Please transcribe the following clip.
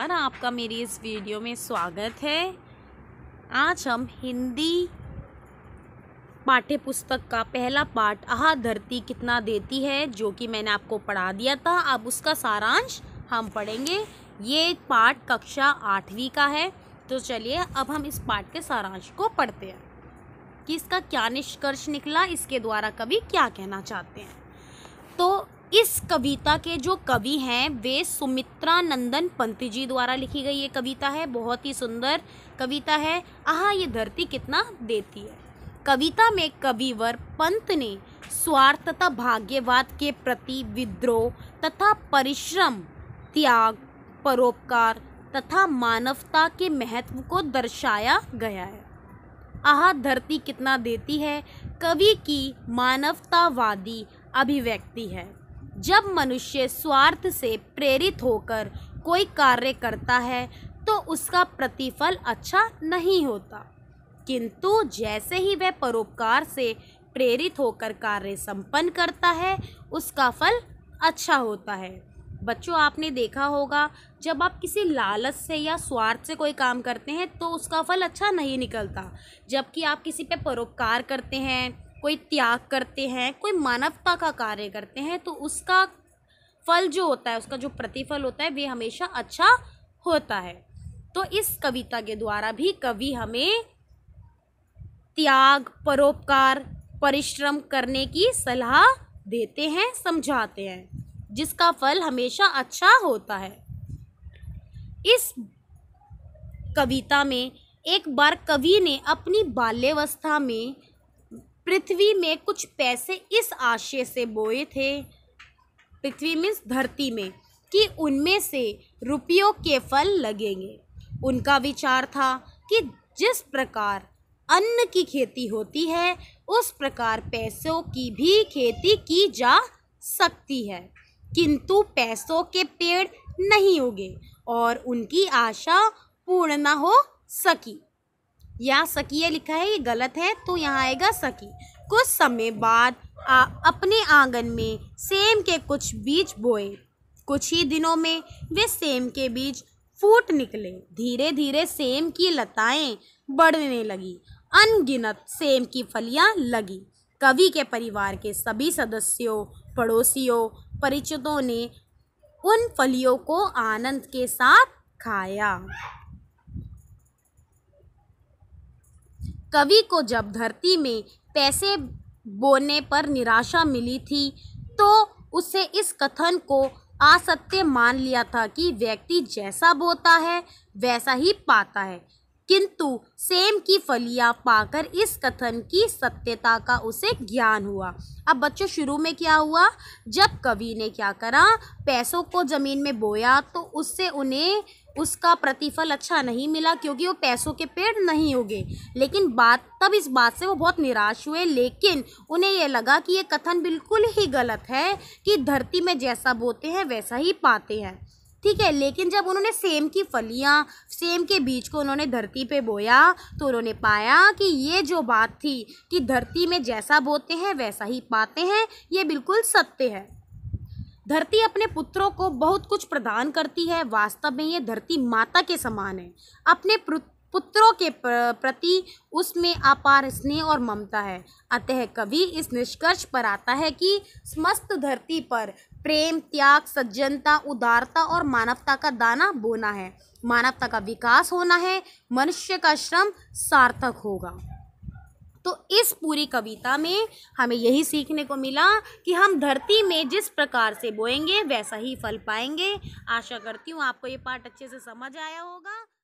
और आपका मेरी इस वीडियो में स्वागत है आज हम हिंदी पाठ्य पुस्तक का पहला पाठ आह धरती कितना देती है जो कि मैंने आपको पढ़ा दिया था अब उसका सारांश हम पढ़ेंगे ये पाठ कक्षा आठवीं का है तो चलिए अब हम इस पाठ के सारांश को पढ़ते हैं कि इसका क्या निष्कर्ष निकला इसके द्वारा कभी क्या कहना चाहते हैं तो इस कविता के जो कवि हैं वे सुमित्रा नंदन पंत जी द्वारा लिखी गई ये कविता है बहुत ही सुंदर कविता है आह ये धरती कितना देती है कविता में कविवर पंत ने स्वार्थ तथा भाग्यवाद के प्रति विद्रोह तथा परिश्रम त्याग परोपकार तथा मानवता के महत्व को दर्शाया गया है आह धरती कितना देती है कवि की मानवतावादी अभिव्यक्ति है जब मनुष्य स्वार्थ से प्रेरित होकर कोई कार्य करता है तो उसका प्रतिफल अच्छा नहीं होता किंतु जैसे ही वह परोपकार से प्रेरित होकर कार्य संपन्न करता है उसका फल अच्छा होता है बच्चों आपने देखा होगा जब आप किसी लालच से या स्वार्थ से कोई काम करते हैं तो उसका फल अच्छा नहीं निकलता जबकि आप किसी पे परोपकार करते हैं कोई त्याग करते हैं कोई मानवता का कार्य करते हैं तो उसका फल जो होता है उसका जो प्रतिफल होता है वे हमेशा अच्छा होता है तो इस कविता के द्वारा भी कवि हमें त्याग परोपकार परिश्रम करने की सलाह देते हैं समझाते हैं जिसका फल हमेशा अच्छा होता है इस कविता में एक बार कवि ने अपनी बाल्यावस्था में पृथ्वी में कुछ पैसे इस आशय से बोए थे पृथ्वी मीन्स धरती में कि उनमें से रुपयों के फल लगेंगे उनका विचार था कि जिस प्रकार अन्न की खेती होती है उस प्रकार पैसों की भी खेती की जा सकती है किंतु पैसों के पेड़ नहीं उगे और उनकी आशा पूर्ण न हो सकी यहाँ सकीय लिखा है ये गलत है तो यहाँ आएगा सकी कुछ समय बाद आ, अपने आंगन में सेम के कुछ बीज बोए कुछ ही दिनों में वे सेम के बीज फूट निकले धीरे धीरे सेम की लताएं बढ़ने लगी अनगिनत सेम की फलियां लगी कवि के परिवार के सभी सदस्यों पड़ोसियों परिचितों ने उन फलियों को आनंद के साथ खाया कवि को जब धरती में पैसे बोने पर निराशा मिली थी तो उसे इस कथन को असत्य मान लिया था कि व्यक्ति जैसा बोता है वैसा ही पाता है किंतु सेम की फलियां पाकर इस कथन की सत्यता का उसे ज्ञान हुआ अब बच्चों शुरू में क्या हुआ जब कवि ने क्या करा पैसों को ज़मीन में बोया तो उससे उन्हें उसका प्रतिफल अच्छा नहीं मिला क्योंकि वो पैसों के पेड़ नहीं उगे लेकिन बात तब इस बात से वो बहुत निराश हुए लेकिन उन्हें यह लगा कि ये कथन बिल्कुल ही गलत है कि धरती में जैसा बोते हैं वैसा ही पाते हैं ठीक है लेकिन जब उन्होंने सेम की फलियाँ सेम के बीज को उन्होंने धरती पे बोया तो उन्होंने पाया कि ये जो बात थी कि धरती में जैसा बोते हैं वैसा ही पाते हैं ये बिल्कुल सत्य है धरती अपने पुत्रों को बहुत कुछ प्रदान करती है वास्तव में ये धरती माता के समान है अपने पुत्रों के प्रति उसमें अपार स्नेह और ममता है अतः कवि इस निष्कर्ष पर आता है कि समस्त धरती पर प्रेम त्याग सज्जनता उदारता और मानवता का दाना बोना है मानवता का विकास होना है मनुष्य का श्रम सार्थक होगा तो इस पूरी कविता में हमें यही सीखने को मिला कि हम धरती में जिस प्रकार से बोएंगे वैसा ही फल पाएंगे आशा करती हूँ आपको ये पाठ अच्छे से समझ आया होगा